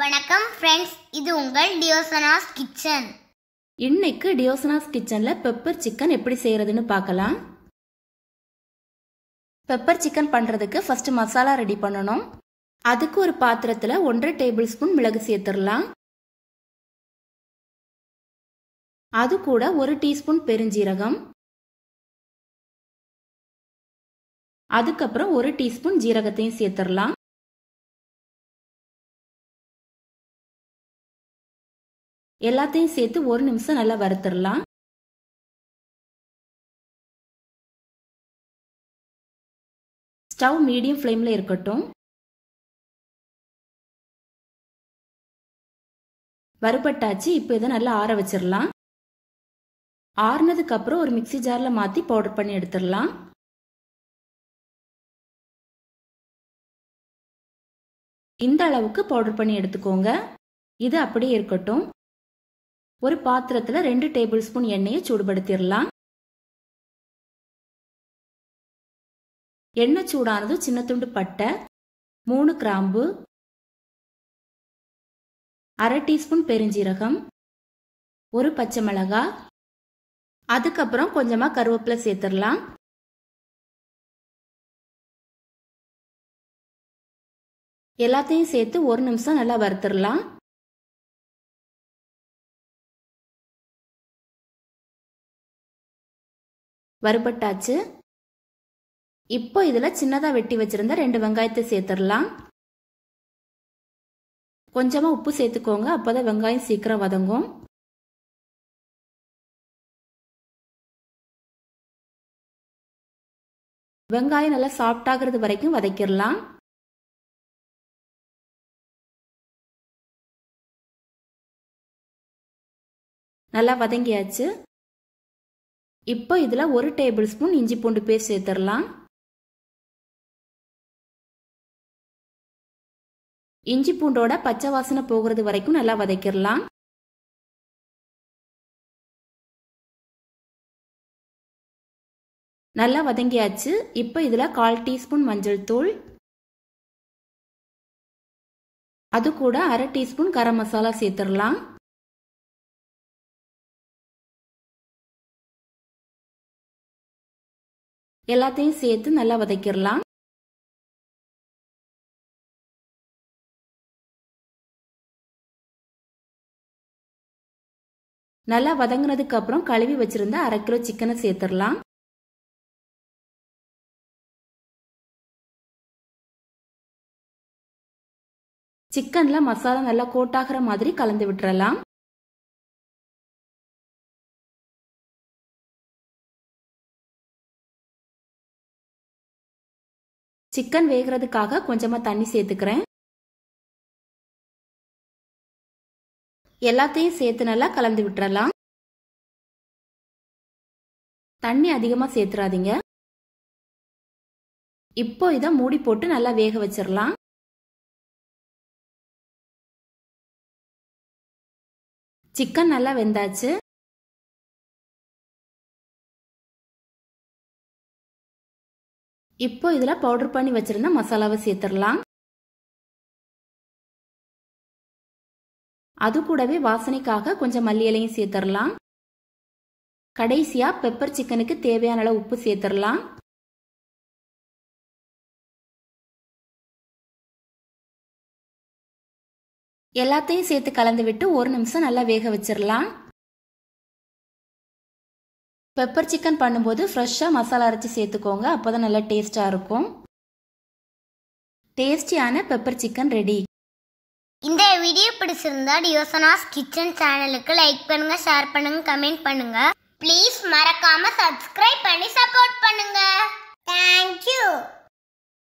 வணக்கம் ஃப்ரெண்ட்ஸ் இது உங்கள் டியோசனாஸ் கிச்சன் இன்னைக்கு டியோசனாஸ் கிச்சனில் பெப்பர் சிக்கன் எப்படி செய்கிறதுன்னு பார்க்கலாம் பெப்பர் சிக்கன் பண்ணுறதுக்கு ஃபஸ்ட்டு மசாலா ரெடி பண்ணணும் அதுக்கு ஒரு பாத்திரத்தில் ஒன்றரை டேபிள் ஸ்பூன் மிளகு சேர்த்துடலாம் அது கூட ஒரு டீஸ்பூன் பெருஞ்சீரகம் அதுக்கப்புறம் ஒரு டீஸ்பூன் ஜீரகத்தையும் சேர்த்துடலாம் எல்லாத்தையும் சேர்த்து ஒரு நிமிஷம் நல்லா வறுத்துடலாம் ஸ்டவ் மீடியம் ஃப்ளேமில் இருக்கட்டும் வறுபட்டாச்சு இப்போ இதை நல்லா ஆற வச்சிடலாம் ஆறுனதுக்கு அப்புறம் ஒரு மிக்சி ஜாரில் மாற்றி பவுடர் பண்ணி எடுத்துடலாம் இந்த அளவுக்கு பவுடர் பண்ணி எடுத்துக்கோங்க இது அப்படியே இருக்கட்டும் ஒரு பாத்திரத்துல ரெண்டு டேபிள் ஸ்பூன் எண்ணெயை சூடுபடுத்திடலாம் எண்ணெய் சூடானதும் சின்ன துண்டு பட்டை மூணு கிராம்பு அரை டீஸ்பூன் பெருஞ்சீரகம் ஒரு பச்சை மிளகா அதுக்கப்புறம் கொஞ்சமாக கருவேப்பிலை சேர்த்துடலாம் எல்லாத்தையும் சேர்த்து ஒரு நிமிஷம் நல்லா வறுத்துடலாம் வறுபட்டாச்சு இப்போ இதில் சின்னதாக வெட்டி வச்சிருந்த ரெண்டு வெங்காயத்தை சேர்த்துடலாம் கொஞ்சமாக உப்பு சேர்த்துக்கோங்க அப்போ தான் வெங்காயம் சீக்கிரம் வதங்கும் வெங்காயம் நல்லா சாஃப்டாகிறது வரைக்கும் வதக்கிடலாம் நல்லா வதங்கியாச்சு இப்போ இதில் ஒரு டேபிள் ஸ்பூன் இஞ்சி பூண்டு பேஸ்ட் சேர்த்துடலாம் இஞ்சி பூண்டோட பச்சை வாசனை போகிறது வரைக்கும் நல்லா வதக்கிடலாம் நல்லா வதங்கியாச்சு இப்போ இதில் கால் டீஸ்பூன் மஞ்சள் தூள் அது கூட அரை டீஸ்பூன் கரம் மசாலா சேர்த்துடலாம் எல்லாத்தையும் சேர்த்து நல்லா வதக்கிடலாம் நல்லா வதங்கினதுக்கு அப்புறம் கழுவி வச்சிருந்த அரை கிலோ சிக்கனை சேர்த்துடலாம் சிக்கன்ல மசாலா நல்லா கோட்டாகிற மாதிரி கலந்து விட்டுறலாம் சிக்கன் வேகிறதுக்காக கொஞ்சமாக தண்ணி சேர்த்துக்கிறேன் எல்லாத்தையும் சேர்த்து நல்லா கலந்து விட்டுறலாம் தண்ணி அதிகமாக சேர்த்துறாதீங்க இப்போ இத மூடி போட்டு நல்லா வேக வச்சிடலாம் சிக்கன் நல்லா வெந்தாச்சு இப்போ இதில் பவுடர் பண்ணி வச்சுருந்த மசாலாவை சேர்த்துடலாம் அது கூடவே வாசனைக்காக கொஞ்சம் மல்லி இலையும் சேர்த்துடலாம் கடைசியாக பெப்பர் சிக்கனுக்கு தேவையான அளவு உப்பு சேர்த்துடலாம் எல்லாத்தையும் சேர்த்து கலந்து விட்டு ஒரு நிமிஷம் நல்லா வேக வச்சிடலாம் பெப்பர் சிக்கன் பண்ணும்போது ஃப்ரெஷ்ஷாக மசாலா அரைச்சி சேர்த்துக்கோங்க அப்போ தான் நல்லா டேஸ்ட்டாக இருக்கும் டேஸ்டியான பெப்பர் சிக்கன் ரெடி இந்த வீடியோ பிடிச்சிருந்தா யோசனாஸ் கிச்சன் சேனலுக்கு லைக் பண்ணுங்க ஷேர் பண்ணுங்க கமெண்ட் பண்ணுங்க ப்ளீஸ் மறக்காம சப்ஸ்கிரைப் பண்ணி சப்போர்ட் பண்ணுங்க தேங்க்யூ